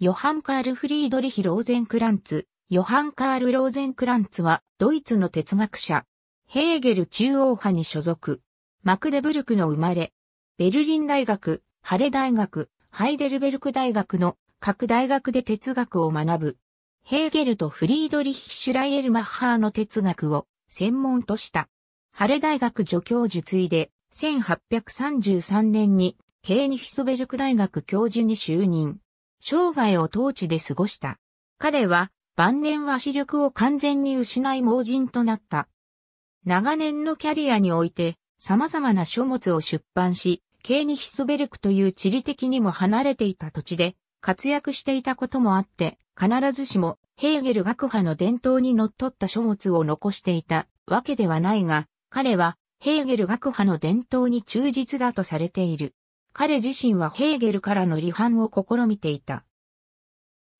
ヨハン・カール・フリードリヒ・ローゼンクランツ、ヨハン・カール・ローゼンクランツは、ドイツの哲学者、ヘーゲル中央派に所属、マクデブルクの生まれ、ベルリン大学、ハレ大学、ハイデルベルク大学の各大学で哲学を学ぶ。ヘーゲルとフリードリヒ・シュライエルマッハーの哲学を専門とした。ハレ大学助教授ついで、1833年にケーニヒスベルク大学教授に就任。生涯を当地で過ごした。彼は晩年は視力を完全に失い盲人となった。長年のキャリアにおいて様々な書物を出版し、ケーニヒスベルクという地理的にも離れていた土地で活躍していたこともあって、必ずしもヘーゲル学派の伝統に則った書物を残していたわけではないが、彼はヘーゲル学派の伝統に忠実だとされている。彼自身はヘーゲルからの離反を試みていた。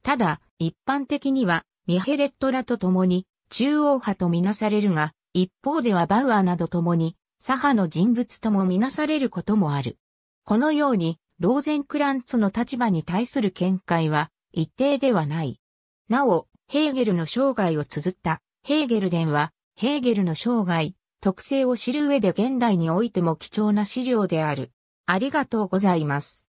ただ、一般的には、ミヘレットらと共に、中央派とみなされるが、一方ではバウアーなど共に、左派の人物ともみなされることもある。このように、ローゼンクランツの立場に対する見解は、一定ではない。なお、ヘーゲルの生涯を綴ったヘーゲル伝は、ヘーゲルの生涯、特性を知る上で現代においても貴重な資料である。ありがとうございます。